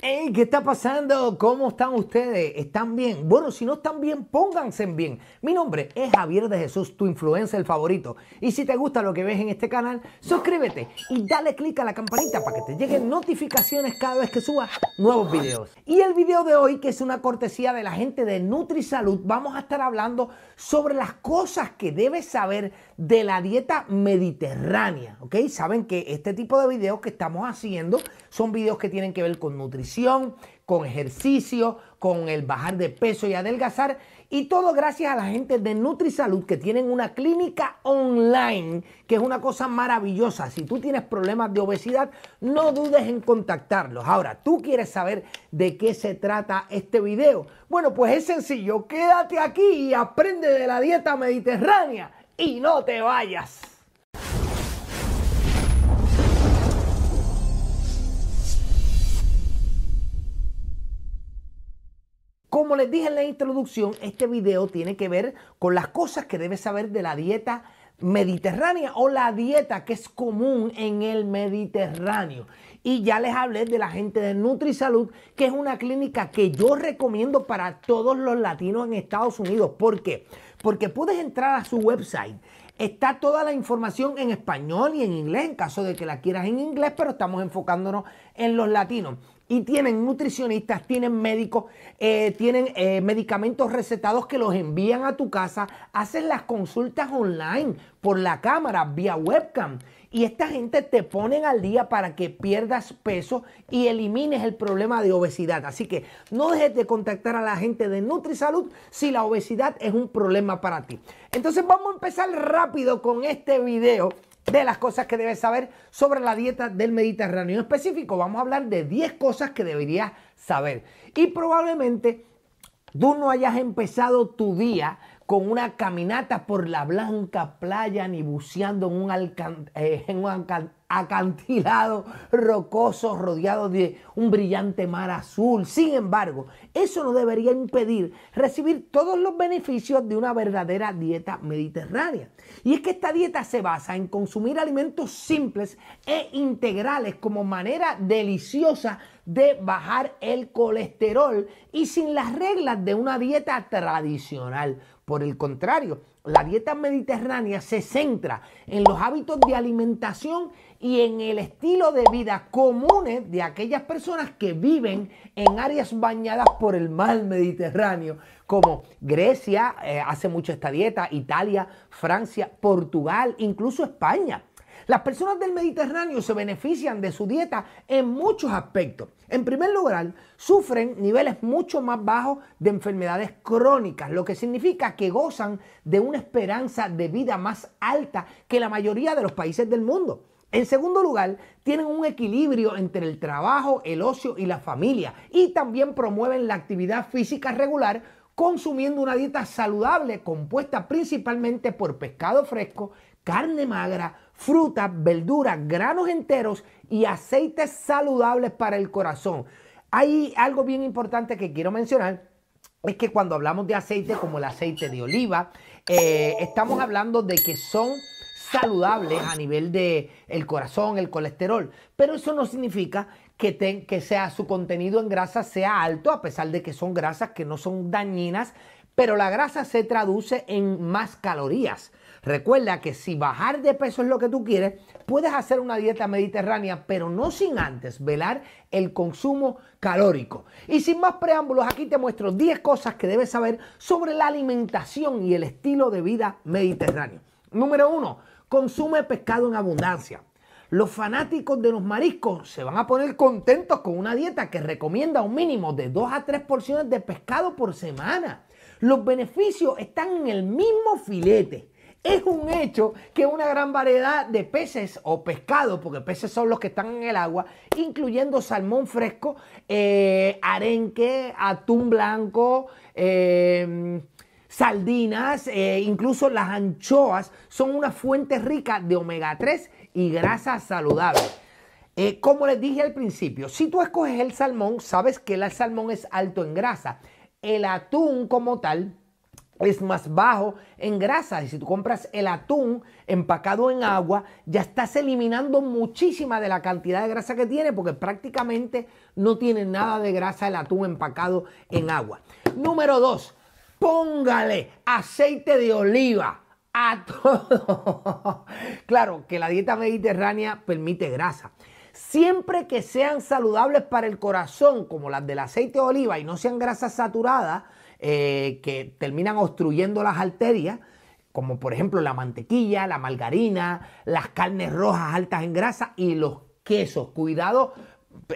Hey, ¿qué está pasando? ¿Cómo están ustedes? ¿Están bien? Bueno, si no están bien, pónganse bien. Mi nombre es Javier de Jesús, tu influencer favorito. Y si te gusta lo que ves en este canal, suscríbete y dale click a la campanita para que te lleguen notificaciones cada vez que suba nuevos videos. Y el video de hoy, que es una cortesía de la gente de NutriSalud, vamos a estar hablando sobre las cosas que debes saber de la dieta mediterránea, ¿ok? Saben que este tipo de videos que estamos haciendo son videos que tienen que ver con nutrición, con ejercicio, con el bajar de peso y adelgazar, y todo gracias a la gente de NutriSalud que tienen una clínica online, que es una cosa maravillosa. Si tú tienes problemas de obesidad, no dudes en contactarlos. Ahora, ¿tú quieres saber de qué se trata este video? Bueno, pues es sencillo, quédate aquí y aprende de la dieta mediterránea y no te vayas. Como les dije en la introducción, este video tiene que ver con las cosas que debes saber de la dieta mediterránea o la dieta que es común en el Mediterráneo. Y ya les hablé de la gente de NutriSalud, que es una clínica que yo recomiendo para todos los latinos en Estados Unidos. ¿Por qué? Porque puedes entrar a su website. Está toda la información en español y en inglés, en caso de que la quieras en inglés, pero estamos enfocándonos en los latinos. Y tienen nutricionistas, tienen médicos, eh, tienen eh, medicamentos recetados que los envían a tu casa, hacen las consultas online por la cámara, vía webcam. Y esta gente te ponen al día para que pierdas peso y elimines el problema de obesidad. Así que no dejes de contactar a la gente de NutriSalud si la obesidad es un problema para ti. Entonces vamos a empezar rápido con este video de las cosas que debes saber sobre la dieta del Mediterráneo. En específico, vamos a hablar de 10 cosas que deberías saber. Y probablemente tú no hayas empezado tu día con una caminata por la blanca playa ni buceando en un, eh, en acantilado rocoso rodeado de un brillante mar azul. Sin embargo, eso no debería impedir recibir todos los beneficios de una verdadera dieta mediterránea. Y es que esta dieta se basa en consumir alimentos simples e integrales como manera deliciosa de bajar el colesterol y sin las reglas de una dieta tradicional. Por el contrario, la dieta mediterránea se centra en los hábitos de alimentación y en el estilo de vida comunes de aquellas personas que viven en áreas bañadas por el mar Mediterráneo, como Grecia eh, hace mucho esta dieta, Italia, Francia, Portugal, incluso España. Las personas del Mediterráneo se benefician de su dieta en muchos aspectos. En primer lugar, sufren niveles mucho más bajos de enfermedades crónicas, lo que significa que gozan de una esperanza de vida más alta que la mayoría de los países del mundo. En segundo lugar, tienen un equilibrio entre el trabajo, el ocio y la familia y también promueven la actividad física regular consumiendo una dieta saludable compuesta principalmente por pescado fresco, carne magra, frutas, verduras, granos enteros y aceites saludables para el corazón. Hay algo bien importante que quiero mencionar. Es que cuando hablamos de aceite, como el aceite de oliva, eh, estamos hablando de que son saludables a nivel de el corazón, el colesterol. Pero eso no significa que, que sea, su contenido en grasa sea alto, a pesar de que son grasas que no son dañinas, pero la grasa se traduce en más calorías. Recuerda que si bajar de peso es lo que tú quieres, puedes hacer una dieta mediterránea, pero no sin antes velar el consumo calórico. Y sin más preámbulos, aquí te muestro 10 cosas que debes saber sobre la alimentación y el estilo de vida mediterráneo. Número 1. Consume pescado en abundancia. Los fanáticos de los mariscos se van a poner contentos con una dieta que recomienda un mínimo de 2 a 3 porciones de pescado por semana. Los beneficios están en el mismo filete. Es un hecho que una gran variedad de peces o pescado, porque peces son los que están en el agua, incluyendo salmón fresco, eh, arenque, atún blanco, em, saldinas, eh, incluso las anchoas, son una fuente rica de omega 3 y grasas saludables. Eh, como les dije al principio, si tú escoges el salmón, sabes que el salmón es alto en grasa. El atún como tal es más bajo en grasa. Y si tú compras el atún empacado en agua, ya estás eliminando muchísima de la cantidad de grasa que tiene, porque prácticamente no tiene nada de grasa el atún empacado en agua. Número dos, póngale aceite de oliva a todo. claro que la dieta mediterránea permite grasa. Siempre que sean saludables para el corazón, como las del aceite de oliva y no sean grasas saturadas, eh, que terminan obstruyendo las arterias, como por ejemplo la mantequilla, la margarina, las carnes rojas altas en grasa y los quesos. Cuidado,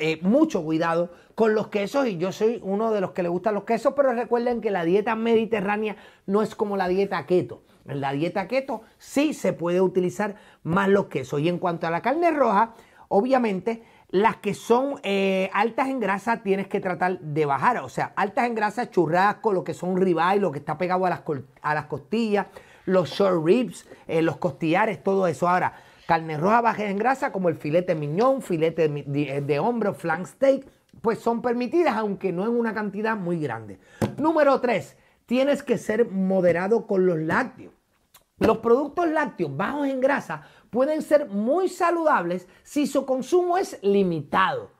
eh, mucho cuidado con los quesos y yo soy uno de los que le gustan los quesos, pero recuerden que la dieta mediterránea no es como la dieta keto. En la dieta keto sí se puede utilizar más los quesos. Y en cuanto a la carne roja, obviamente las que son eh, altas en grasa tienes que tratar de bajar. O sea, altas en grasa, churrasco, lo que son ribeye, lo que está pegado a las, a las costillas, los short ribs, eh, los costillares, todo eso. Ahora, carne roja baja en grasa como el filete miñón, filete de, hombro, flank steak, pues son permitidas, aunque no en una cantidad muy grande. Número 3, tienes que ser moderado con los lácteos. Los productos lácteos bajos en grasa pueden ser muy saludables si su consumo es limitado.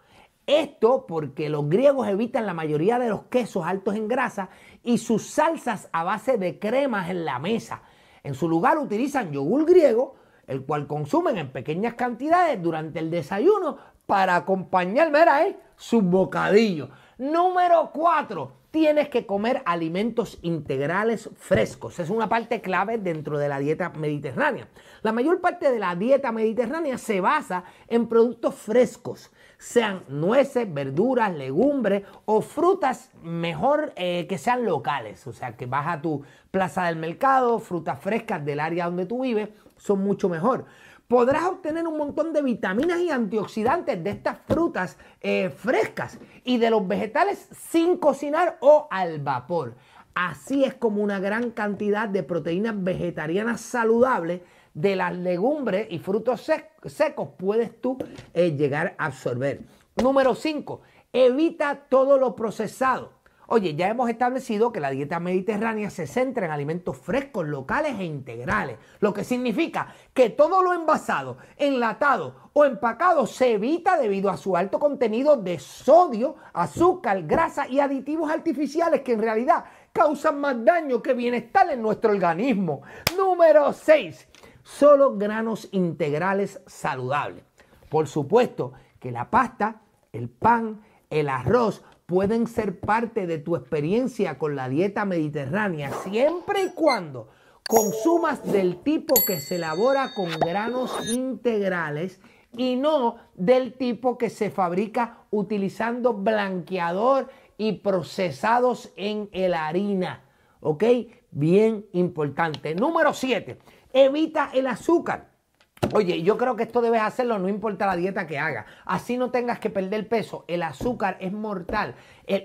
Esto porque los griegos evitan la mayoría de los quesos altos en grasa y sus salsas a base de cremas en la mesa. En su lugar utilizan yogur griego, el cual consumen en pequeñas cantidades durante el desayuno para acompañar, verá, eh, sus bocadillos. Número 4 tienes que comer alimentos integrales frescos. Es una parte clave dentro de la dieta mediterránea. La mayor parte de la dieta mediterránea se basa en productos frescos, sean nueces, verduras, legumbres o frutas mejor eh, que sean locales. O sea, que vas a tu plaza del mercado, frutas frescas del área donde tú vives, son mucho mejor podrás obtener un montón de vitaminas y antioxidantes de estas frutas eh, frescas y de los vegetales sin cocinar o al vapor. Así es como una gran cantidad de proteínas vegetarianas saludables de las legumbres y frutos secos puedes tú eh, llegar a absorber. Número 5. Evita todo lo procesado. Oye, ya hemos establecido que la dieta mediterránea se centra en alimentos frescos, locales e integrales, lo que significa que todo lo envasado, enlatado o empacado se evita debido a su alto contenido de sodio, azúcar, grasa y aditivos artificiales que en realidad causan más daño que bienestar en nuestro organismo. Número 6. Solo granos integrales saludables. Por supuesto que la pasta, el pan, el arroz, pueden ser parte de tu experiencia con la dieta mediterránea siempre y cuando consumas del tipo que se elabora con granos integrales y no del tipo que se fabrica utilizando blanqueador y procesados en el harina. ¿Ok? Bien importante. Número 7. Evita el azúcar. Oye, yo creo que esto debes hacerlo, no importa la dieta que hagas. Así no tengas que perder peso. El azúcar es mortal.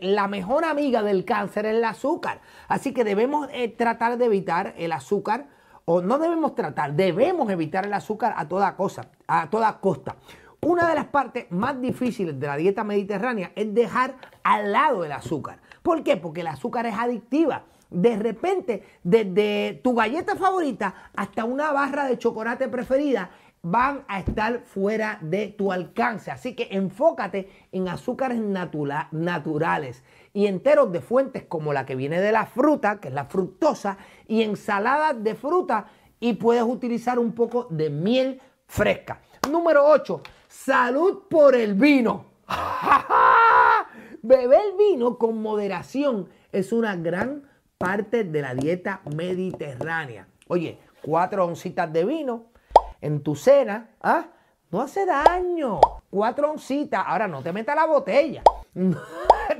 La mejor amiga del cáncer es el azúcar. Así que debemos eh, tratar de evitar el azúcar. O no debemos tratar, debemos evitar el azúcar a toda cosa, a toda costa. Una de las partes más difíciles de la dieta mediterránea es dejar al lado el azúcar. ¿Por qué? Porque el azúcar es adictiva de repente, desde tu galleta favorita hasta una barra de chocolate preferida, van a estar fuera de tu alcance. Así que enfócate en azúcares naturales y enteros de fuentes como la que viene de la fruta, que es la fructosa, y ensaladas de fruta y puedes utilizar un poco de miel fresca. Número 8, salud por el vino. Beber vino con moderación es una gran parte de la dieta mediterránea. Oye, cuatro oncitas de vino en tu cena, ¿ah? No hace daño. Cuatro oncitas. Ahora no te metas la botella.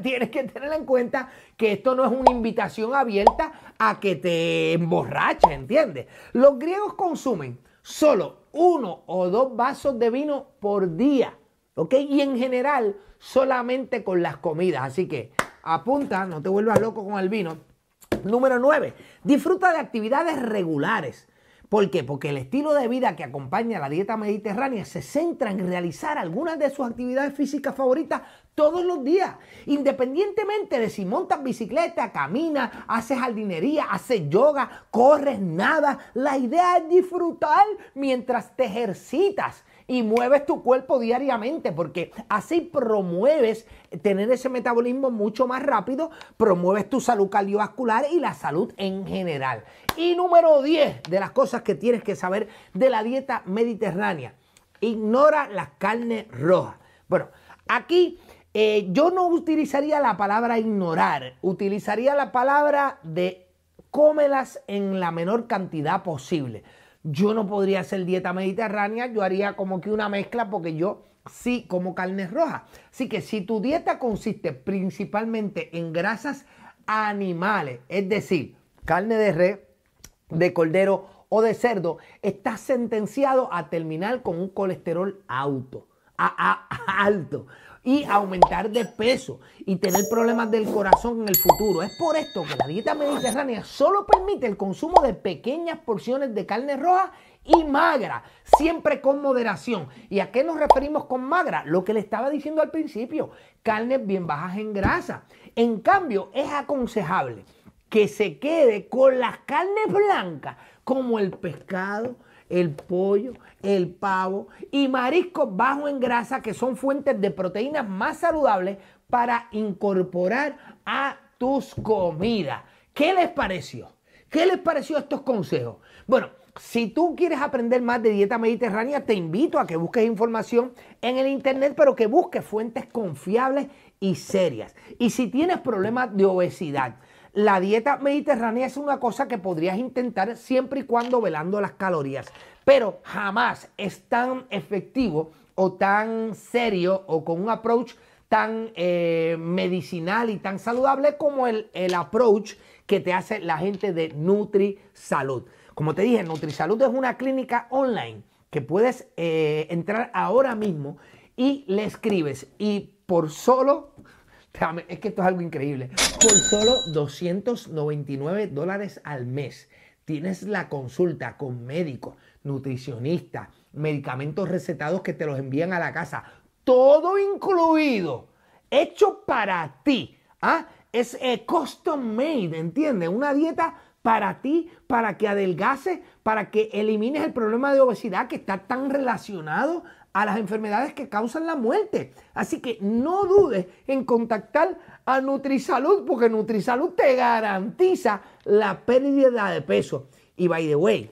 Tienes que tener en cuenta que esto no es una invitación abierta a que te emborraches, ¿entiendes? Los griegos consumen solo uno o dos vasos de vino por día, ¿ok? Y en general solamente con las comidas. Así que apunta, no te vuelvas loco con el vino. Número 9. Disfruta de actividades regulares. ¿Por qué? Porque el estilo de vida que acompaña a la dieta mediterránea se centra en realizar algunas de sus actividades físicas favoritas todos los días. Independientemente de si montas bicicleta, caminas, haces jardinería, haces yoga, corres, nada. La idea es disfrutar mientras te ejercitas y mueves tu cuerpo diariamente, porque así promueves tener ese metabolismo mucho más rápido, promueves tu salud cardiovascular y la salud en general. Y número 10 de las cosas que tienes que saber de la dieta mediterránea, ignora las carnes rojas. Bueno, aquí eh, yo no utilizaría la palabra ignorar, utilizaría la palabra de cómelas en la menor cantidad posible. Yo no podría hacer dieta mediterránea, yo haría como que una mezcla porque yo sí como carnes rojas. Así que si tu dieta consiste principalmente en grasas animales, es decir, carne de res, de cordero o de cerdo, estás sentenciado a terminar con un colesterol alto. A, alto y aumentar de peso y tener problemas del corazón en el futuro. Es por esto que la dieta mediterránea solo permite el consumo de pequeñas porciones de carne roja y magra, siempre con moderación. ¿Y a qué nos referimos con magra? Lo que le estaba diciendo al principio, carnes bien bajas en grasa. En cambio, es aconsejable que se quede con las carnes blancas como el pescado, el pollo, el pavo y mariscos bajo en grasa que son fuentes de proteínas más saludables para incorporar a tus comidas. ¿Qué les pareció? ¿Qué les pareció estos consejos? Bueno, si tú quieres aprender más de dieta mediterránea, te invito a que busques información en el Internet, pero que busques fuentes confiables y serias. Y si tienes problemas de obesidad, la dieta mediterránea es una cosa que podrías intentar siempre y cuando velando las calorías, pero jamás es tan efectivo o tan serio o con un approach tan eh, medicinal y tan saludable como el, el approach que te hace la gente de NutriSalud. Como te dije, NutriSalud es una clínica online que puedes eh, entrar ahora mismo y le escribes y por solo es que esto es algo increíble. Por solo 299 dólares al mes tienes la consulta con médicos, nutricionistas, medicamentos recetados que te los envían a la casa. Todo incluido, hecho para ti. ¿ah? Es eh, custom made, ¿entiendes? Una dieta para ti, para que adelgaces, para que elimines el problema de obesidad que está tan relacionado a las enfermedades que causan la muerte. Así que no dudes en contactar a Nutrisalud porque Nutrisalud te garantiza la pérdida de peso. Y by the way,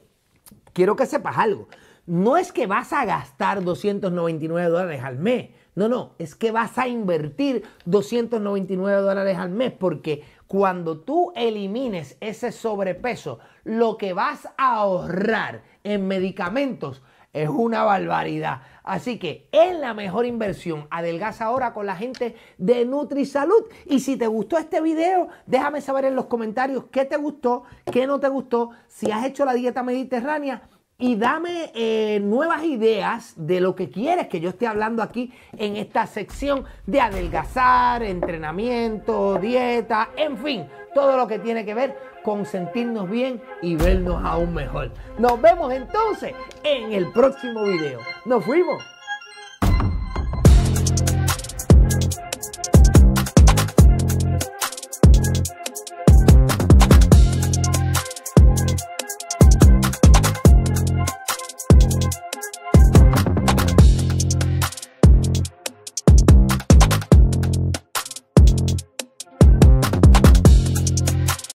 quiero que sepas algo. No es que vas a gastar 299 dólares al mes. No, no, es que vas a invertir 299 dólares al mes porque cuando tú elimines ese sobrepeso, lo que vas a ahorrar en medicamentos es una barbaridad. Así que es la mejor inversión. Adelgaza ahora con la gente de NutriSalud. Y si te gustó este video, déjame saber en los comentarios qué te gustó, qué no te gustó, si has hecho la dieta mediterránea y dame eh, nuevas ideas de lo que quieres que yo esté hablando aquí en esta sección de adelgazar, entrenamiento, dieta, en fin, todo lo que tiene que ver consentirnos bien y vernos aún mejor. Nos vemos entonces en el próximo video. Nos fuimos.